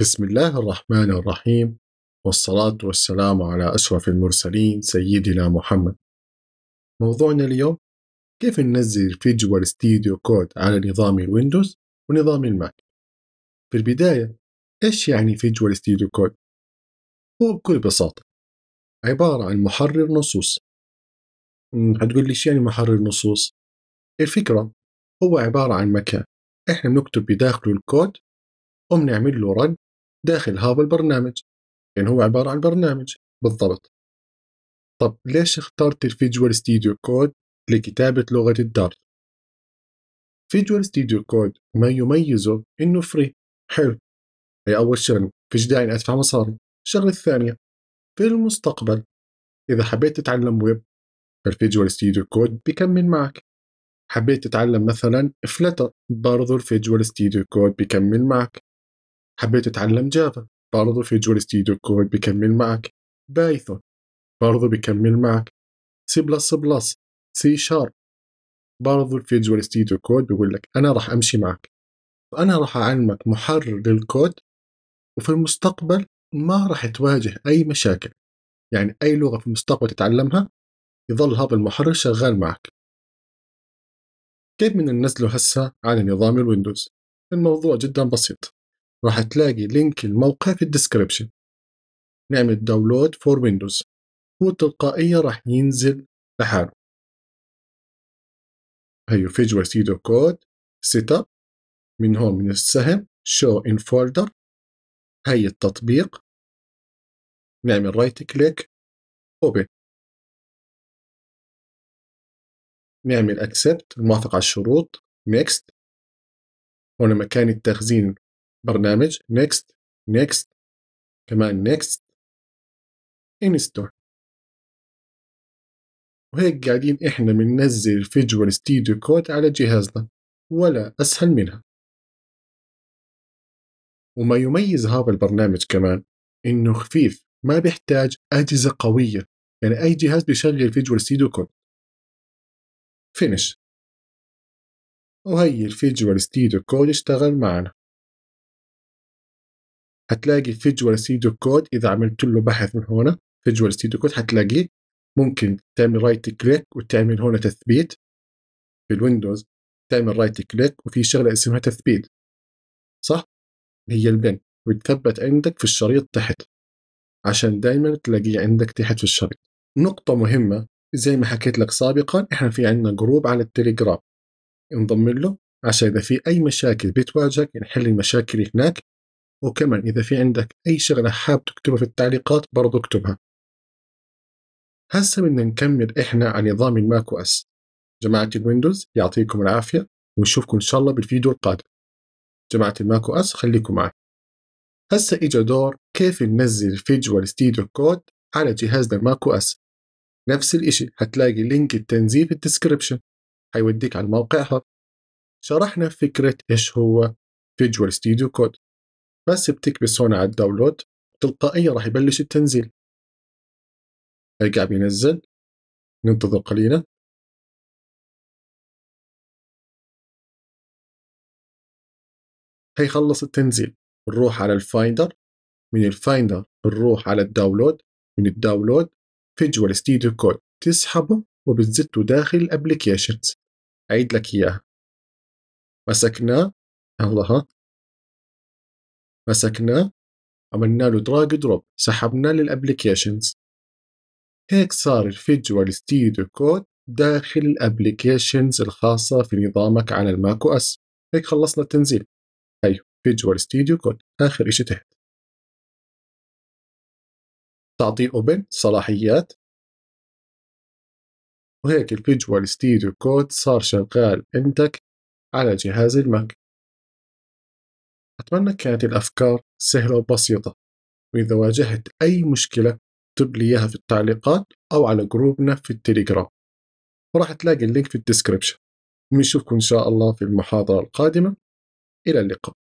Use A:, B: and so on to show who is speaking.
A: بسم الله الرحمن الرحيم والصلاة والسلام على أشرف المرسلين سيدنا محمد موضوعنا اليوم كيف ننزل فيجوال ستيديو كود على نظام الويندوز ونظام الماك في البداية إيش يعني فيجوال ستيديو كود؟ هو بكل بساطة عبارة عن محرر نصوص هتقول لي يعني محرر نصوص؟ الفكرة هو عبارة عن مكان إحنا بنكتب بداخله الكود وبنعمل له رن داخل هذا البرنامج يعني هو عبارة عن برنامج بالضبط طب ليش اخترت الفيجوال ستوديو كود لكتابة لغة الدارت فيجوال ستوديو كود ما يميزه انه فري حلو هي اول شغله فيش داعي ادفع مصاري الشغله الثانيه في المستقبل اذا حبيت تتعلم ويب فالفيجوال ستوديو كود بيكمل معك حبيت تتعلم مثلا فلتر برضو الفيجوال ستوديو كود بيكمل معك حبيت تتعلم جافا برضو في جول ستيديو كود بيكمل معك بايثون برضو بيكمل معك سي بلس بلس سي شارب برضو في جول ستيديو كود بيقول لك أنا راح أمشي معك وأنا راح أعلمك محرر للكود وفي المستقبل ما راح تواجه أي مشاكل يعني أي لغة في المستقبل تتعلمها يظل هذا المحرر شغال معك كيف من ننزله هسه على نظام الويندوز؟ الموضوع جدا بسيط راح تلاقي لينك الموقع في الديسكربشن نعمل داونلود فور ويندوز هو
B: تلقائيا راح ينزل لحاله هيو فيجوال سيدو كود سيت اب من هون من السهم شو ان فولدر هي التطبيق نعمل رايت كليك اوبن نعمل اكسبت نوافق على الشروط نيكست هنا مكان التخزين برنامج نيكست نيكست كمان نيكست انستول وهيك قاعدين احنا بننزل فيجوال ستوديو كود على جهازنا ولا اسهل منها وما
A: يميز هذا البرنامج كمان انه خفيف ما بيحتاج اجهزه قويه يعني اي جهاز بيشغل فيجوال ستوديو كود فينش وهي الفيجوال ستوديو كود اشتغل معنا هتلاقي فيجوال ستوديو كود اذا عملت له بحث من هنا فيجوال ستوديو كود هتلاقيه ممكن تعمل رايت كليك وتعمل هنا تثبيت في الويندوز تعمل رايت كليك وفي شغله اسمها تثبيت صح هي البن وتثبت عندك في الشريط تحت عشان دائما تلاقيه عندك تحت في الشريط نقطة مهمة زي ما حكيت لك سابقا احنا في عندنا جروب على التليجرام انضم له عشان إذا في أي مشاكل بتواجهك نحل المشاكل هناك وكمان إذا في عندك أي شغلة حاب تكتبها في التعليقات برضو اكتبها هسه بدنا نكمل إحنا عن نظام الماك اس جماعة الويندوز يعطيكم العافية ونشوفكم إن شاء الله بالفيديو القادم جماعة الماك اس خليكم معي هسه إجا دور كيف ننزل فيجوال ستيديو كود على جهازنا الماك اس نفس الإشي هتلاقي لينك التنزيل في الديسكربشن هيوديك على الموقع هذا شرحنا فكرة إيش هو فيجوال ستيديو كود بس بتكبس هون على الداونلود تلقائيا راح يبلش التنزيل هيك
B: عم ينزل ننتظر قليلا هي خلص التنزيل نروح على
A: الفايندر من الفايندر نروح على الداونلود من الداونلود فيجوال ستيديو كود تسحبه وبتزته داخل الابلكيشنز عيد لك اياها
B: مسكناه الله مسكناه
A: عملنا له دراج دروب سحبناه للابلكيشنز هيك صار الفيجوال ستيديو كود داخل الابلكيشنز الخاصة في نظامك على الماك او اس هيك خلصنا التنزيل هي فيجوال ستيديو كود آخر
B: إشي تحت تعطيه أوبن صلاحيات وهيك الفيجوال ستيديو كود صار شغال عندك
A: على جهاز الماك أتمنى كانت الأفكار سهلة وبسيطة وإذا واجهت أي مشكلة اكتب لي إياها في التعليقات أو على جروبنا في التليجرام وراح تلاقي اللينك في الديسكريبشن ونشوفكم
B: إن شاء الله في المحاضرة القادمة إلى اللقاء